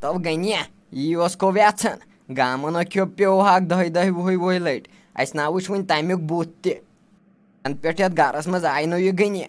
تبغنیا یی اوس کو ویژھان گامن کھیو پیوٚو ہاکھ دَہہِ دَہہِ وُہہِ وُہہِ لَٹہِ اَسہِ نا وٕچھ وٕنہِ تَمیُک بُتھ تہِ تَنہٕ پٮ۪ٹھ یَتھ گَرَس منٛز آے نہٕ یہِ گٔنیا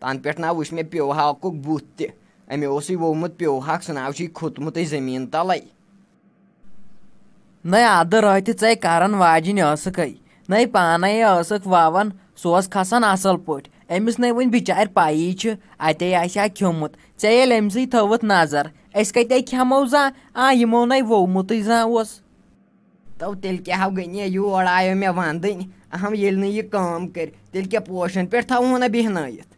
تَنہٕ پٮ۪ٹھ نا وٕچھ مےٚ پیوٚو ہاکُک بُتھ تہِ أمۍ اوسُے ووٚمُت پیوٚو ہاکھ سُہ نا چھُے کھوٚتمُتٕے زٔمیٖن تَلَے نَے اَدٕ رۄپیہِ ژَے کَرَن واجِنۍ ٲسٕکھٕے نَے پانے ٲسٕکھ وَوان سُہ اوس کھَسان اَصٕل پٲٹھۍ أمِس نَے وۄنۍ بِچارِ پَیی چھِ اَتے آسہِ ہا کھیوٚمُت ژےٚ ییٚلہِ أمۍسٕے تھٲوٕتھ نظر أسۍ کَتے کھٮ۪مو زانٛہہ آ یِمو نَے ووٚمُتٕے زانٛہہ اوس تو تیٚلہِ کیٛاہ گٔنے یور آیو مےٚ وَندٕنۍ اَہم ییٚلہِ نہٕ یہِ کٲم کٔرۍ تیٚلہِ کیٛاہ پوشَن پٮ۪ٹھ تھاوہو نہ بیٚہنٲیِتھ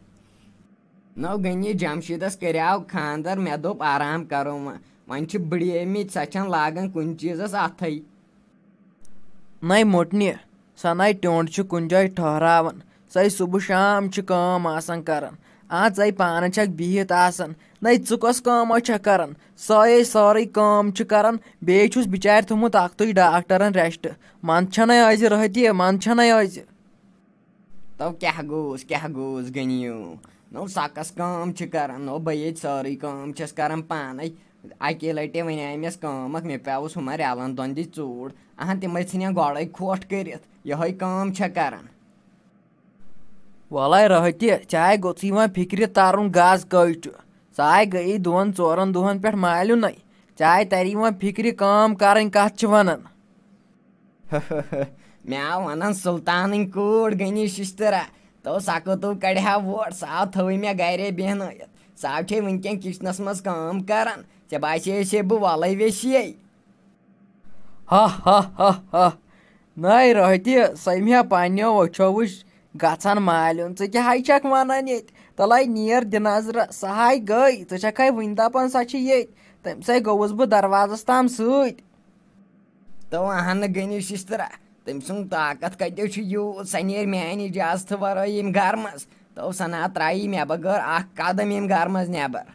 نو گٔنے جَمشیٖدَس کَریٛاو خاندَر مےٚ دوٚپ آرام کَرو وۄنۍ وۄنۍ چھِ بٕڑیمٕتۍ سۄ چھَنہٕ لاگان کُنہِ چیٖزَس اَتھَے نَے مۄٹنہِ سۄ نَے ٹیوٚنٛڈ چھِ کُنہِ جایہِ ٹھٔہراوان ژے صُبح شام چھِ کٲم آسان کَران آ ژے پانہٕ چھَکھ بِہِتھ آسان نَے ژٕ کۄس کٲما چھَکھ کَران سۄے سٲرٕے کٲم چھِ کَران بیٚیہِ چھُس بِچارِ تھوٚمُت اَکھتُے ڈاکٹرَن ریٚسٹ منٛزٕ چھَنَے أزِ رٲتی منٛزٕ چھَنَے أزِ تو کیٛاہ گوٚوُس کیٛاہ گوٚوُس گٔنِو نو سَکَس کٲم چھِ کَران نو بہٕ ییٚتہِ سٲرٕے کٲم چھَس کَران پانَے اَکی لَٹہِ وَنیمَس کٲم اَکھ مےٚ پیوُس ہُمَن ریلَن دۄن دِتۍ ژوٗر اَہَن تِمَے ژھٕنٮ۪ن گۄڈَے کھۄٹھ کٔرِتھ یِہوٚے کٲم چھےٚ کَران वल रहत चाय गोई वह फिक्र तारुन गाज कई चाय गई दोन चोन दोहन पे माल चाय तरी वह फिक्र काम करन कत मे वन सुल्तान कूर गनी शिशतरा तो सको तो कड़ा वो सा थव मे गे बहन सा वन किचनस मज काम करन ते बाशे से वल वेशी हा हा हा हा नई रहती सम्या पन्ो वो वुश گژھان معلوم ژٕ کیٛاہ ہَے چھَکھ وَنان ییٚتہِ تَلَے نیر دِنظرٕ سۄ ہَے گٔے ژٕ چھَکھَے وٕنہِ دَپان سۄ چھِ ییٚتہِ تٔمۍ سَے گوٚوُس بہٕ دروازَس تام سۭتۍ تہٕ وَنہٕ گٔنِو شِشتٕرا تٔمۍ سُنٛد طاقت کَتیو چھُ یوٗت سۄ نیرِ میٛانہِ اِجازتہٕ وَرٲے ییٚمہِ گَرٕ منٛز تو سۄ نا ترٛایی مےٚ بغٲر اَکھ قدم ییٚمہِ گَرٕ منٛز نٮ۪بر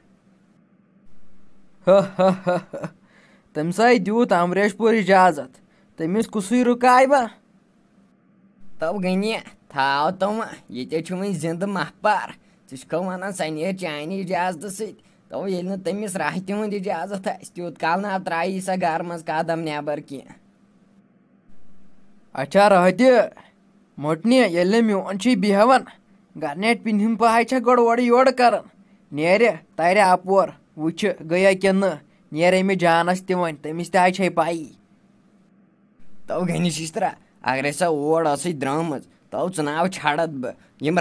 تٔمۍ سَے دیُت امریش پوٗر اِجازت تٔمِس کُسُے رُکاے بہٕ تو گٔنیا تھاو تِم ییٚتے چھِ وۄنۍ زِندٕ مَحپار ژٕ چھِکھو وَنان سۄ نیرِ چانہِ اِجازتہٕ سۭتۍ دوٚپُن ییٚلہِ نہٕ تٔمِس راحتہِ ہُنٛد اِجازت آسہِ تیوٗت کال نہ ترٛایی سۄ گَرٕ منٛز قدم نٮ۪بر کینٛہہ اچھا راحتہِ مۄٹنہِ ییٚلہِ نہٕ میون چھُے بیٚہوان گرنیٹ پِنہِم پَہَے چھےٚ گۄڈٕ اورٕ یورٕ کَران نیرِ تَرِ اَپور وٕچھِ گٔیا کِنہٕ نہٕ نیرِ أمِس جانَس تہِ وۄنۍ تٔمِس تہِ آے چھے پَیی تو گٔے نہٕ شِشترا اگرے سۄ اور ٲسٕے درٛٲمٕژ तो नाव छाड़त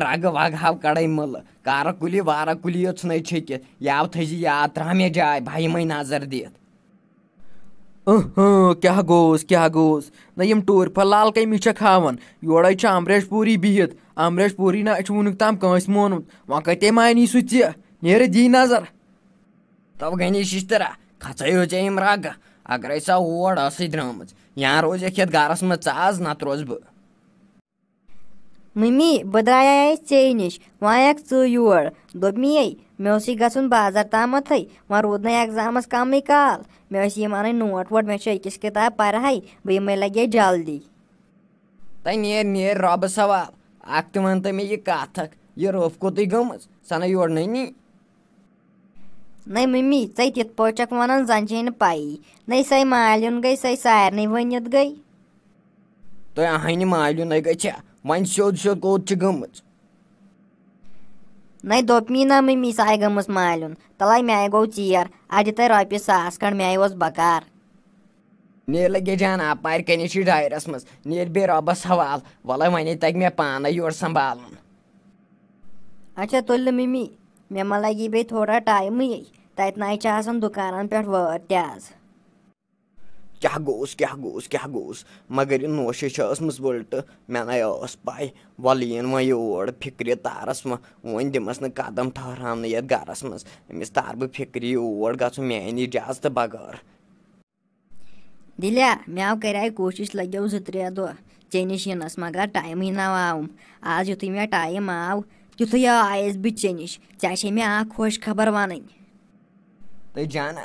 रग वग हाव कड़े मल कार कुल वार कुल योन छक याव थजी या मे जाय भाई मई नजर दित क्या गोस क्या गोस ना यम टूर पर लाल कमी खावन योड़ अमरीश पुरी बिहत अमरीश पुरी ना वुनुक तम कंस मोनुत वो कत मानी सू ते नेर दी नजर तब गनी शिश्तरा खचयो चे रग अगर सा ओर ऐसी द्राम यहाँ रोज यथ गारस मज ना नोज बह مٔمی بہٕ درٛایاے ژےٚ نِش وۄنۍ آیَکھ ژٕ یور دوٚپمِیے مےٚ اوسُے گژھُن بازر تامَتھٕے وۄنۍ روٗد نہٕ اٮ۪کزامَس کَمٕے کال مےٚ ٲسۍ یِم اَنٕنۍ نوٹ ووٹ مےٚ چھِ أکِس کِتاب پَرٕہَے بہٕ یِمَے لَگے جلدی تَے نیر نیر رۄبہٕ سوال اَکھ تہِ وَن تہٕ مےٚ یہِ کَتھ اَکھ یہِ روٚف کوٚتُے گٔمٕژ سۄ نَے یور نَے نی نَے مٔمی ژےٚ تِتھ پٲٹھۍ چھَکھ وَنان زَن چھے نہٕ پَیی نَے سَے مالیُن گٔے سَے سارنٕے ؤنِتھ گٔے تُہۍ اَہنہِ مالیُنَے گٔے چھےٚ Majd siod-siod gămăți. Noi dopmina mi mi sai gămăs maliun. Talai mi-ai găuțier, adită ropi sascăr mi-ai os băcar. Nir lagi jana par kani și dairăs măs. Nir be robas haval. Vala mani tag mi pana yor sambalun. Acha tull mimi. Mi-am lagi be thora time yei. Tait nai chasan dukanan pe văr tează. क्या गोस क्या गोस क्या गोस मगर यह नोशे ओसमें वल्ट मे ना ओस पाय वल यन वह your फिक्र तारस वन दिमस न कदम ठहरान ये गरस मे तार बह फिक्र योर ग मान इजाजत बगैर दिल्या मे कर कोशिश लगे जो त्रे दह ष यन मगर टाइम ना आम आज युत मे टाइम आव तुथ आयस बे निश चे मे आ खोश खबर वन तो जाना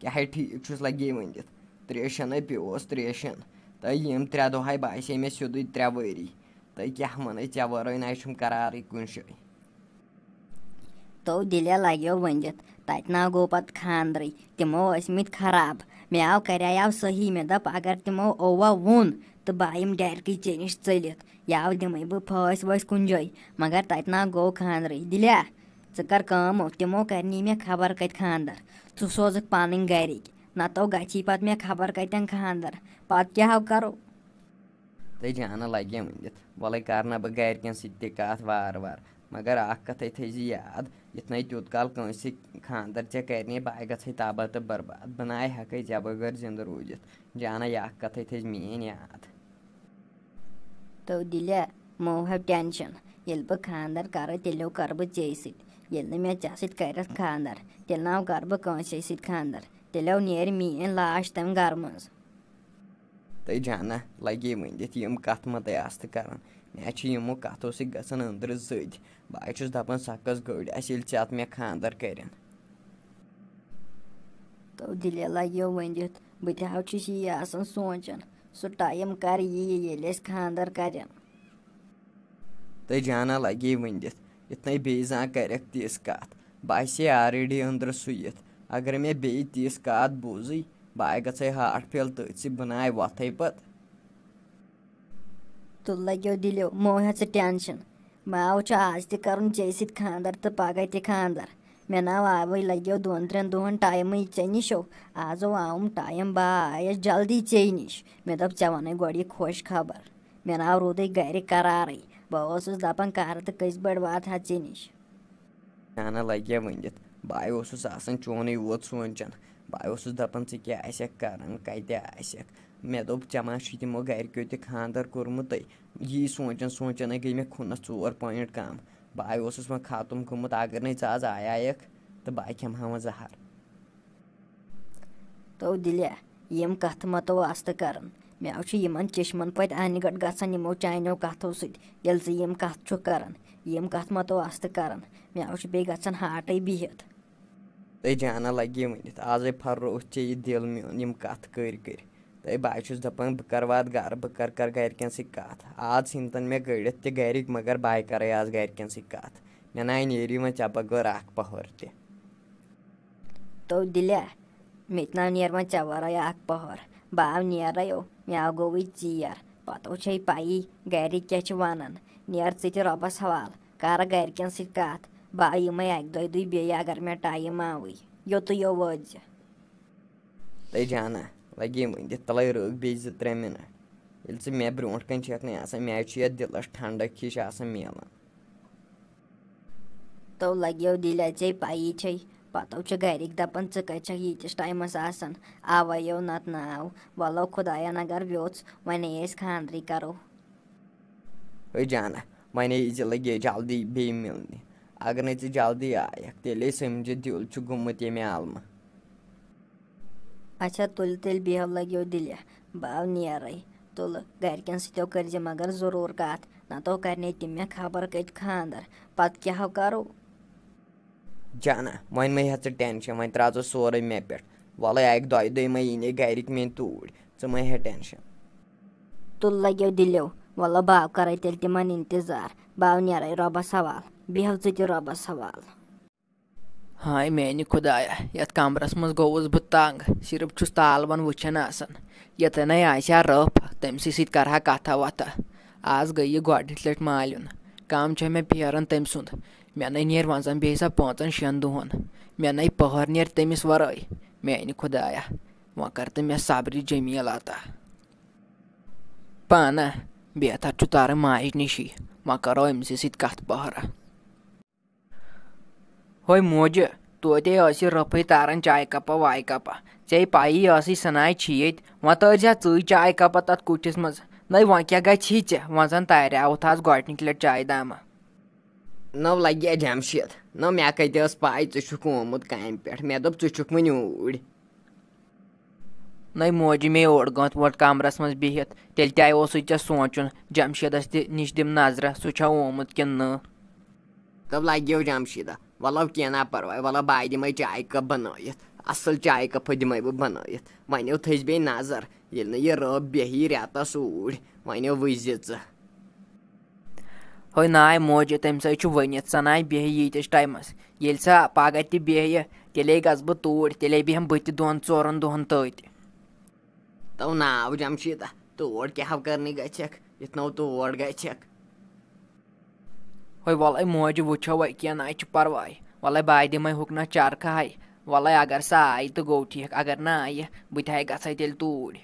क्या ठीक लगे वंदित تریشَنَے پیوس تریشَن تَے یِم ترٛےٚ دۄہَے باسے مےٚ سیوٚدُے ترٛےٚ ؤری تَے کیٛاہ وَنَے ژےٚ وَرٲے نَے چھُم قرارٕے کُنہِ جایہِ تو دِلیا لَگیو ؤنِتھ تَتہِ نا گوٚو پَتہٕ خانٛدرٕے تِمو ٲسۍمٕتۍ خراب مےٚ آو کَرییو صحیح مےٚ دوٚپ اگر تِمو اووا ووٚن تہٕ بہٕ آیِم ڈٮ۪رکٕے ژےٚ نِش ژٔلِتھ یا دِمَے بہٕ پھٲسۍ وٲسۍ کُنہِ جایہِ مگر تَتہِ نا گوٚو خانٛدرٕے دِلیا ژٕ کَر کٲم تِمو کَرنی مےٚ خبر کَتہِ خانٛدر ژٕ سوزُکھ پَنٕنۍ گَرِکۍ نتو گھی پتہ مےٚ خبر کتٮ۪ن خاندر پتہٕ کیٛاہ ہو کرو تُہۍ جانا لگہِ ؤنِتھ وَلے کرنا بہٕ گرِکٮ۪ن سۭتۍ تہِ کَتھ وارٕ وارٕ مگر اَکھ کَتھَے تھٲیزِ یاد یِتھ نَے تیُت کال کٲنٛسہِ خاندر ژےٚ کَرنے بہٕ گژھے تباہ تہٕ بَرباد بہٕ نَے ہٮ۪کَے ژےٚ بغٲر زِنٛدٕ روٗزِتھ جانا یہِ اَکھ کَتھَے تھٲیزِ میٛٲنۍ یاد تو دِلیا موہب ٹٮ۪نشَن ییٚلہِ بہٕ خاندر کَرٕ تیٚلہِ کَرٕ بہٕ ژے سۭتۍ ییٚلہِ نہٕ مےٚ ژےٚ سۭتۍ کَرٮ۪تھ خاندر تیٚلہِ نَو کَرٕ بہٕ کٲنٛسے سۭتۍ خاندر تیٚلہِ میٛٲنۍ لاش تَمہِ گَرٕ منٛز تٔے جانا لَگے ؤنِتھ یِم کَتھ مَتے آستہٕ کَران مےٚ حظ چھِ یِمو کَتھو سۭتۍ گژھان أنٛدرٕ زٔدۍ بہٕ حظ چھُس دَپان سۄ کٔژ گٔڑۍ اَسہِ ییٚلہِ ژےٚ اَتھ مےٚ خانٛدَر کٔرِنۍ تو دِلہِ لَگیو ؤنِتھ بہٕ تہِ حظ چھُس یی آسان سونٛچان سُہ ٹایم کَر یی ییٚلہِ أسۍ خانٛدَر کَرن تٔے جانا لَگے ؤنِتھ یِتھ نَے بیٚیہِ زانٛہہ کَرٮ۪کھ تِژھ کَتھ بہٕ آسے آلریڈی أنٛدرٕ سُوِتھ اگرے مےٚ بیٚیہِ تِژھ کَتھ بوٗزٕے بہٕ آے گژھے ہاٹ فیل تٔتھۍ سٕے بہٕ نَے وۄتھَے پَتہٕ تُل لَگیو دِلیو مہٕ ہےٚ ژٕ ٹٮ۪نشَن ماو چھُ آز تہِ کَرُن ژےٚ سۭتۍ خاندَر تہٕ پَگہہ تہِ خاندَر مےٚ ناو آوٕے لَگیو دۄن ترٛٮ۪ن دۄہَن ٹایمٕے ژےٚ نِشو آزو آوُم ٹایم با آیَس جلدی ژے نِش مےٚ دوٚپ ژےٚ وَنَے گۄڈٕ یہِ خۄش خبر مےٚ ناو روٗدٕے گَرِ قرارٕے بہٕ ٲسٕس دَپان کَر تہٕ کٔژِ بَڑِ واتہٕ ہا ژےٚ نِش نہ نہ لَگیا ؤنِتھ بہٕ اوسُس آسان چونُے یوت سونٛچان بہٕ اوسُس دَپان ژٕ کیٛاہ آسٮ۪کھ کَران کَتہِ آسٮ۪کھ مےٚ دوٚپ ژےٚ ما چھُے تِمو گَرِکیو تہِ خانٛدَر کوٚرمُتٕے یی سونٛچان سونٛچانَے گٔے مےٚ خُنَس ژور پویِنٛٹ کَم بہٕ آے اوسُس وۄنۍ ختم گوٚمُت اگر نے ژٕ آز آیایَکھ تہٕ بہٕ آے کھٮ۪مہٕ ہا وۄنۍ زَہر تو دِلیا یِم کَتھٕ مَتو آستہٕ کَران مےٚ حظ چھِ یِمَن چٔشمَن پَتہٕ اَنہِ گٔٹ گژھان یِمو چانیو کَتھو سۭتۍ ییٚلہِ زِ یِم کَتھ چھُ کران یِم کَتھ مَتو آستہٕ کران مےٚ حظ چھُ بیٚیہِ گژھان ہاٹَے بِہِتھ ہے جانا لَگی ؤنِتھ آزَے پھَررووُتھ ژےٚ یہِ دِل میون یِم کَتھ کٔرۍ کٔرۍ ہے بہٕ چھُس دَپان بہٕ کَرٕ واتہٕ گَرٕ بہٕ کَرٕ کَرٕ گَرِکٮ۪ن سۭتۍ کَتھ آز ژھٕنتَن مےٚ گٔڑِتھ تہِ گَرِکۍ مگر باے کَرَے آز گَرِکٮ۪ن سۭتۍ کَتھ مےٚ نَے نیری وۄنۍ ژےٚ بغٲر اَکھ پٔہر تہِ تو دِلیا مےٚ تہِ نا نیرِ وۄنۍ ژےٚ وَرٲے اَکھ پٔہر بہٕ آو نیرَے او یا گوٚو یہِ ژیر پَتہٕ وٕچھے پَیی گَرِکۍ کیٛاہ چھِ وَنان نیر ژٕ تہِ رۄبَس حوالہٕ کَر گَرِکٮ۪ن سۭتۍ کَتھ بہٕ یِمَے اَکہِ دۄیہِ دُے بیٚیہِ اگر مےٚ ٹایم آوٕے یوٚتُے یو وٲتۍ زِ ہے جانا لَگے وٕنۍ دِتھ تَلَے رٲکھ بیٚیہِ زٕ ترٛےٚ مِنَٹ ییٚلہِ ژٕ مےٚ برونٛٹھ کَنہِ چھَکھ نہٕ آسان مےٚ حظ چھِ یَتھ دِلَس ٹھنٛڈَک ہِش آسان میلان تو لَگیو دِلہِ ژے پَیی چھے Батовче Гайрик да панцыкайча етиш таймасасын. Ава евнатнау, валау кудаяна горвец, ване ес хандри кару. Жана, ване изелеге жалди бей милни. Agar ne jaldi ayak, tele semje diul chu gumat yeme alma. अच्छा तुल तेल बिहाव लगे दिल्या बाव नहीं आ रही तुल गैर कैन सितो कर जे मगर जरूर कात ना तो करने तिम्या खबर कट खांदर पत क्या हो करो जाना वन मे हे टेंशन वन त्रा ऐ सोरे मे पे वल अक दिन गरिक मे तूर ऐ टेंशन तुल लगे दिलो वल बा कर तिमन इंतजार बा नब सवाल बहु ज रब सवाल हाय मान खुदा ये कमरस मज गो बह तंग सिर्फ चुस तालवन वन आत रफ तम सत कर कथा वथा आज गई यह गोडनच लट मालुन کم چھےٚ مےٚ پھیران تٔمۍ سُنٛد مےٚ نے نیرِ وَنۍ زَن بیٚیہِ سا پانٛژَن شٮ۪ن دۄہَن مےٚ نے پٔہر نیرِ تٔمِس وَرٲے میٛانہِ خۄدایا وۄنۍ کَر تہٕ مےٚ صبرِ جمیٖل عطا پانہ بہتر چھُ تارٕ ماجہِ نِشی وۄنۍ کَرو أمۍسٕے سۭتۍ کَتھ پہرا ہۄے موجہِ تویتے ٲسی رۄپھٕے تاران چایہِ کَپا وایہِ کَپا ژے پَیی ٲسٕے سٕناے چھِ ییٚتہِ وۄنۍ تٲرۍ زِ ژٕے چاے کَپا تَتھ کُٹھِس منٛز نٔے وۄنۍ کیٛاہ گژھِ یہِ ژےٚ وۄنۍ زَن تاریوُتھ آز گۄڈنِکہِ لَٹہِ چایہِ دامہ نو لَگیا جَمشیٖد نو مےٚ کَتہِ ٲس پاے ژٕ چھُکھ آمُت کامہِ پٮ۪ٹھ مےٚ دوٚپ ژٕ چھُکھ وۄنۍ اوٗرۍ نٔے موجی مے اوٚڑ گٲنٛٹہٕ ووٚٹ کَمرَس منٛز بِہِتھ تیٚلہِ تہِ اوسُے ژےٚ سونٛچُن جَمشیٖدَس تہِ نِش دِم نظرہ سُہ چھا آمُت کِنہٕ نہٕ دوٚپ لَگیو جَمشیٖدہ وَلو کینٛہہ نہ پَرواے وَلو باے دِمَے چاے کَپ بَنٲیِتھ اصل چایہِ کَپہٕ دِمَے بہٕ بَنٲیِتھ وَنیو تھٔج بیٚیہِ نظر ییٚلہِ نہٕ یہِ رٲب بیٚہی رٮ۪تَس اوٗرۍ وَنیو وٕزِ ژٕ ہو ناے موجہِ تَمہِ سۭتۍ چھُ ؤنِتھ ژٕ ناے بیٚہہِ ییٖتِس ٹایمَس ییٚلہِ سا پَگاہ تہِ بیٚہہِ تیٚلے گژھٕ بہٕ توٗرۍ تیٚلے بیٚہم بہٕ تہِ دۄن ژورَن دۄہَن تٔتۍ تو ناو جَمشیٖدا تور کیٛاہ کَرنہِ گژھٮ۪کھ یِتھنو تور گژھٮ۪کھ ہے وَلَے موجہِ وٕچھو وَے کینٛہہ نہ چھِ پَرواے وَلَے باے دِمَے ہُکنہ چرکھٕ ہَے وَلے اگر سۄ آیہِ تہٕ گوٚو ٹھیٖک اگر نہٕ آیہِ بہٕ تہِ ہَے گژھٕ ہا تیٚلہِ توٗرۍ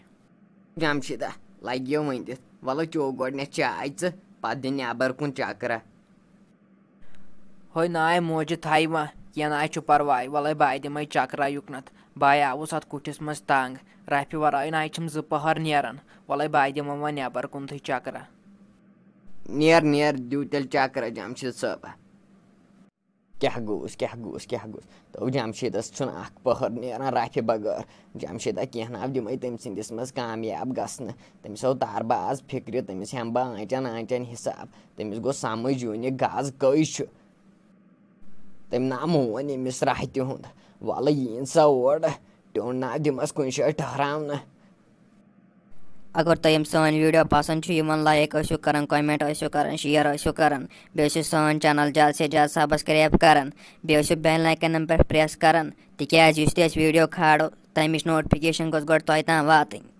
جَمشیٖدا لَگیو ؤنِتھ وَلہٕ چیوٚو گۄڈٕنٮ۪تھ چاے ژٕ پَتہٕ دِ نٮ۪بر کُن چَکرا ہے ناے موجہِ تھاے وَ کینٛہہ نہ چھُ پَرواے وَلے بہٕ دِمَے چَکرا یُکنَتھ بہٕ آوُس اَتھ کُٹھِس منٛز تنٛگ رَفہِ وَرٲے نَے چھِم زٕ پٔہر نیران وَلے بہٕ دِمو وۄنۍ نٮ۪بر کُنتھٕے چَکرا نیر نیر دِیِو تیٚلہِ چَکرا جَمشیٖد صٲبہ کیٛاہ گوٚوُس کیٛاہ گوٚوُس کیٛاہ گوٚوُس دوٚپ جَمشیٖدَس چھُنہٕ اَکھ پٔہر نیران رَفہِ بغٲر جَمشیٖدا کیٚنٛہہ ناو دِمَے تٔمۍ سٕنٛدِس منٛز کامیاب گژھنہٕ تٔمِس آو تارباز فِکرِ تٔمِس ہٮ۪مہٕ بہٕ آنٛچَن آنٛچَن حِساب تٔمِس گوٚو سَمٕجھ یُن یہِ گاسہٕ کٔہۍ چھُ تٔمۍ نا مون ییٚمِس راہ تِہُنٛد وَلہٕ ییٖن سا اورٕ ٹیوٚن نا دِمَس کُنہِ جایہِ ٹھہراونہٕ अगर तुम तो सोन वीडियो पसंद इन लाइक ऐसो कर कमेंट ऐसो कर शेयर ऐसो कर बेसो सन चैनल ज्यादा से जल्द सब्सक्राइब कर बेल लाइकन पे प्रेस कर तेज वीडियो खारो तमिश नोटिफिकेशन गोज गो तुम वाई